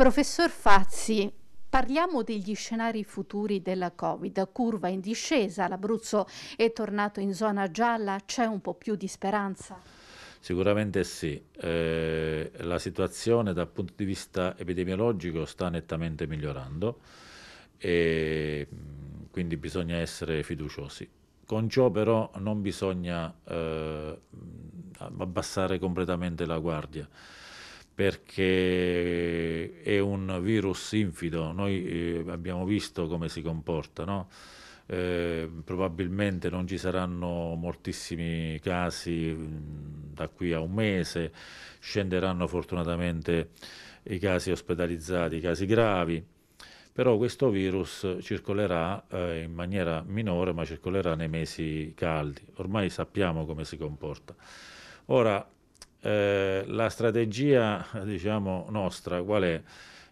Professor Fazzi, Parliamo degli scenari futuri della Covid, curva in discesa, l'Abruzzo è tornato in zona gialla, c'è un po' più di speranza? Sicuramente sì, eh, la situazione dal punto di vista epidemiologico sta nettamente migliorando e mm, quindi bisogna essere fiduciosi. Con ciò però non bisogna eh, mm, abbassare completamente la guardia perché è un virus infido, noi eh, abbiamo visto come si comporta, no? eh, probabilmente non ci saranno moltissimi casi mm, da qui a un mese, scenderanno fortunatamente i casi ospedalizzati, i casi gravi, però questo virus circolerà eh, in maniera minore, ma circolerà nei mesi caldi, ormai sappiamo come si comporta. Ora, eh, la strategia diciamo, nostra qual è?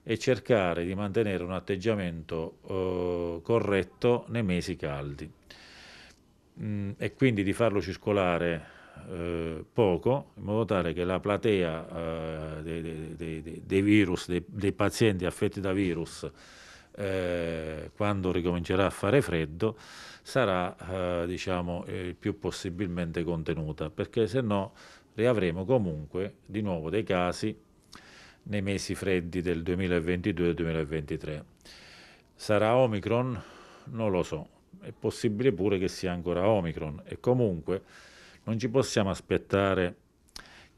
È cercare di mantenere un atteggiamento eh, corretto nei mesi caldi mm, e quindi di farlo circolare eh, poco in modo tale che la platea eh, dei, dei, dei, virus, dei, dei, pazienti affetti da virus eh, quando ricomincerà a fare freddo sarà diciamo, il più possibilmente contenuta perché se no riavremo comunque di nuovo dei casi nei mesi freddi del 2022 2023. Sarà Omicron? Non lo so, è possibile pure che sia ancora Omicron e comunque non ci possiamo aspettare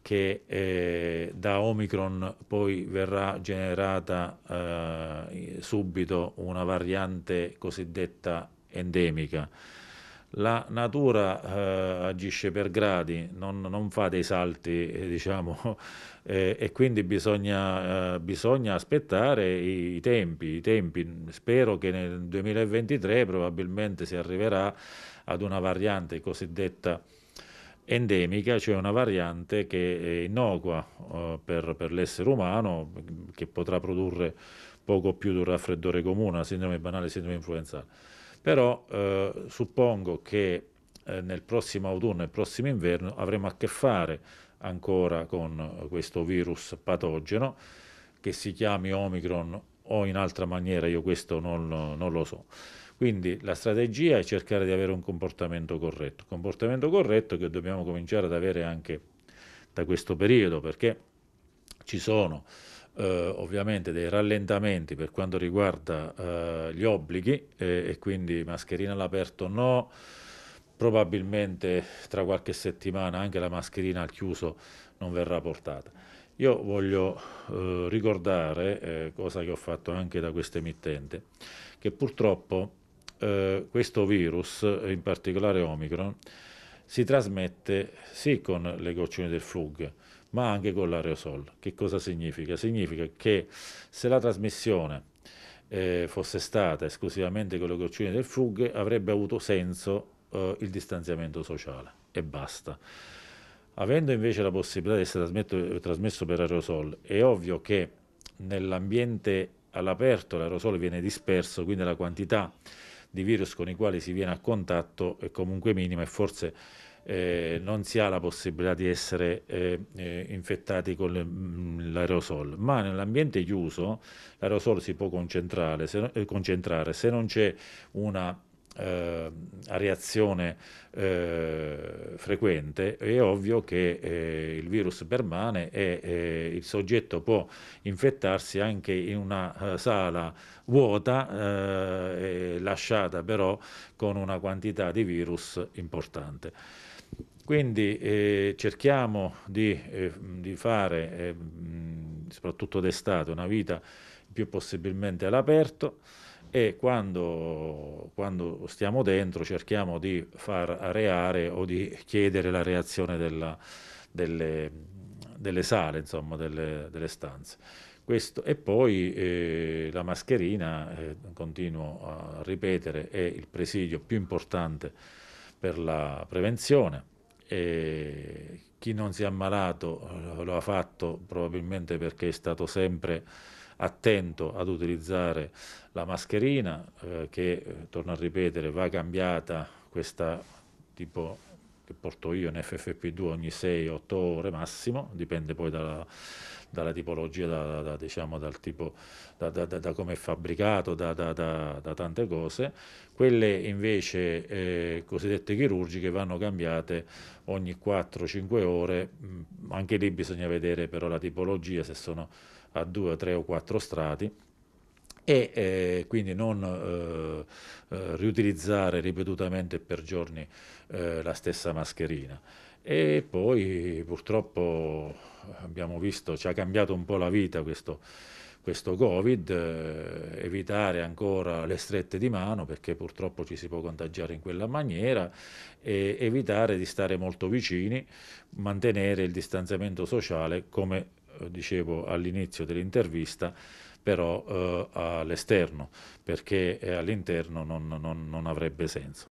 che eh, da Omicron poi verrà generata eh, subito una variante cosiddetta endemica la natura eh, agisce per gradi, non, non fa dei salti, eh, diciamo, eh, e quindi bisogna, eh, bisogna aspettare i, i, tempi, i, tempi, Spero che nel 2023 probabilmente si arriverà ad una variante cosiddetta endemica, cioè una variante che è innocua eh, per, per l'essere umano, che potrà produrre poco più di un raffreddore comune, una sindrome banale, sindrome influenzale però eh, suppongo che eh, nel prossimo autunno nel prossimo inverno avremo a che fare ancora con questo virus patogeno che si chiami Omicron o in altra maniera, io questo non, non lo so. Quindi la strategia è cercare di avere un comportamento corretto, comportamento corretto che dobbiamo cominciare ad avere anche da questo periodo perché ci sono eh, ovviamente dei rallentamenti per quanto riguarda eh, gli obblighi eh, e quindi mascherina all'aperto no, probabilmente tra qualche settimana anche la mascherina al chiuso non verrà portata. Io voglio eh, ricordare, eh, cosa che ho fatto anche da questo emittente, che purtroppo eh, questo virus, in particolare Omicron, si trasmette sì con le gocciole del flug, ma anche con l'aerosol. Che cosa significa? Significa che se la trasmissione eh, fosse stata esclusivamente con le gocciole del flug, avrebbe avuto senso eh, il distanziamento sociale e basta. Avendo invece la possibilità di essere trasmesso per aerosol, è ovvio che nell'ambiente all'aperto l'aerosol viene disperso, quindi la quantità di virus con i quali si viene a contatto è comunque minima e forse eh, non si ha la possibilità di essere eh, eh, infettati con mm, l'aerosol, ma nell'ambiente chiuso l'aerosol si può concentrare se, eh, concentrare, se non c'è una eh, a reazione eh, frequente, è ovvio che eh, il virus permane e eh, il soggetto può infettarsi anche in una eh, sala vuota, eh, lasciata però con una quantità di virus importante. Quindi cerchiamo di, di fare, soprattutto d'estate, una vita più possibilmente all'aperto e quando, quando, stiamo dentro cerchiamo di far areare o di chiedere la reazione della, delle, delle, sale, insomma, delle, delle stanze. Questo, e poi eh, la mascherina, eh, continuo a ripetere, è il presidio più importante per la prevenzione. E chi non si è ammalato eh, lo ha fatto probabilmente perché è stato sempre attento ad utilizzare la mascherina eh, che, eh, torno a ripetere, va cambiata questa tipo che porto io in FFP2 ogni 6-8 ore massimo, dipende poi dalla, dalla tipologia, da, da, diciamo, dal tipo, da, da come è fabbricato, da, tante cose. Quelle invece eh, cosiddette chirurgiche vanno cambiate ogni 4-5 ore, mm, anche lì bisogna vedere però la tipologia, se sono a 2, 3 o 4 strati e eh, quindi non eh, eh, riutilizzare ripetutamente per giorni eh, la stessa mascherina. E poi purtroppo abbiamo visto, ci ha cambiato un po' la vita questo, questo Covid, eh, evitare ancora le strette di mano perché purtroppo ci si può contagiare in quella maniera, e evitare di stare molto vicini, mantenere il distanziamento sociale come eh, dicevo all'inizio dell'intervista però eh, all'esterno, perché eh, all'interno non, non, non avrebbe senso.